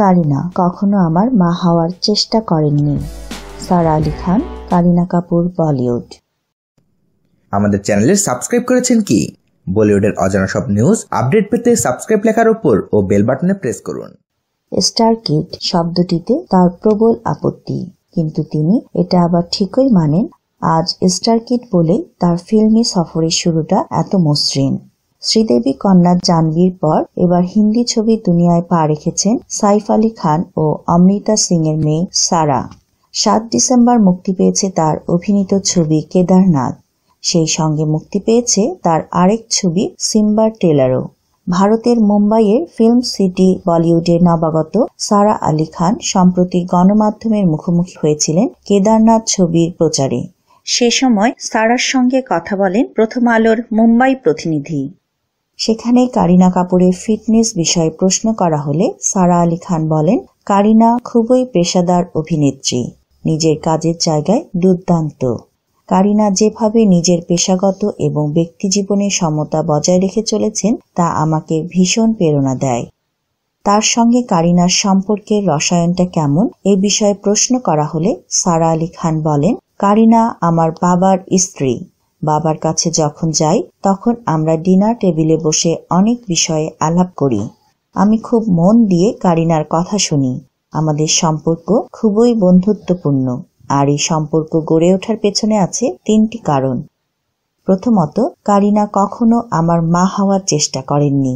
কারিনা কখনো আমার মা হওয়ার চেষ্টা করেননি সারা আলী খান কারিনা কাপুর বলিউড আমাদের চ্যানেলে সাবস্ক্রাইব করেছেন কি বলিউডের অজানা সব নিউজ আপডেট পেতে সাবস্ক্রাইব লেখার উপর ও বেল বাটনে প্রেস করুন স্টার কিট শব্দটিতে তার প্রবল আপত্তি কিন্তু তিনি এটা আবার ঠিকই মানেন আজ স্টার কিট বলে তার ফিল্মি সফরের শুরুটা এত মসৃণ শ্রীদেবী কন্যা জাহ্নবীর পর এবার হিন্দি ছবি দুনিয়ায় পা রেখেছেন সাইফ আলী খান ও অমৃতা সিং এর মেয়ে সারা সাত ডিসেম্বর মুক্তি পেয়েছে তার অভিনীত ছবি কেদারনাথ সেই সঙ্গে মুক্তি পেয়েছে তার আরেক ছবি সিম্বার টেলারও ভারতের মুম্বাইয়ের ফিল্ম সিটি বলিউডের নবাগত সারা আলী খান সম্প্রতি গণমাধ্যমের মুখোমুখি হয়েছিলেন কেদারনাথ ছবির প্রচারে সে সময় সারার সঙ্গে কথা বলেন প্রথম আলোর মুম্বাই প্রতিনিধি সেখানে কারিনা কাপুরের ফিটনেস বিষয়ে প্রশ্ন করা হলে সারা আলী খান বলেন কারিনা খুবই পেশাদার অভিনেত্রী নিজের কাজের জায়গায় দুর্দান্ত কারিনা যেভাবে নিজের পেশাগত এবং ব্যক্তিজীবনে সমতা বজায় রেখে চলেছেন তা আমাকে ভীষণ প্রেরণা দেয় তার সঙ্গে কারিনার সম্পর্কের রসায়নটা কেমন এ বিষয়ে প্রশ্ন করা হলে সারা আলী খান বলেন কারিনা আমার বাবার স্ত্রী বাবার কাছে যখন যাই তখন আমরা ডিনার টেবিলে বসে অনেক বিষয়ে আলাপ করি আমি খুব মন দিয়ে কারিনার কথা শুনি আমাদের সম্পর্ক খুবই বন্ধুত্বপূর্ণ আর এই সম্পর্ক গড়ে ওঠার পেছনে আছে তিনটি কারণ প্রথমত কারিনা কখনো আমার মা হওয়ার চেষ্টা করেননি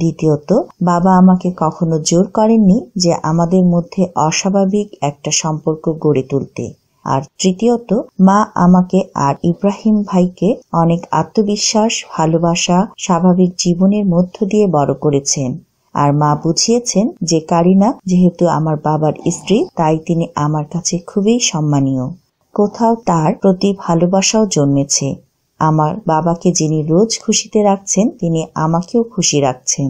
দ্বিতীয়ত বাবা আমাকে কখনো জোর করেননি যে আমাদের মধ্যে অস্বাভাবিক একটা সম্পর্ক গড়ে তুলতে আর তৃতীয়ত মা আমাকে আর ইব্রাহিম ভাইকে অনেক আত্মবিশ্বাস ভালোবাসা স্বাভাবিক জীবনের মধ্য দিয়ে বড় করেছেন আর মা বুঝিয়েছেন যে কারিনা যেহেতু আমার বাবার স্ত্রী তাই তিনি আমার কাছে খুবই সম্মানীয় কোথাও তার প্রতি ভালোবাসাও জন্মেছে আমার বাবাকে যিনি রোজ খুশিতে রাখছেন তিনি আমাকেও খুশি রাখছেন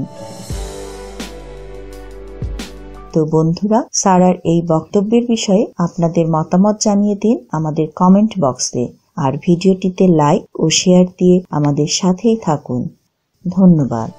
তো বন্ধুরা সারার এই বক্তব্যের বিষয়ে আপনাদের মতামত জানিয়ে দিন আমাদের কমেন্ট বক্সে আর ভিডিওটিতে লাইক ও শেয়ার দিয়ে আমাদের সাথেই থাকুন ধন্যবাদ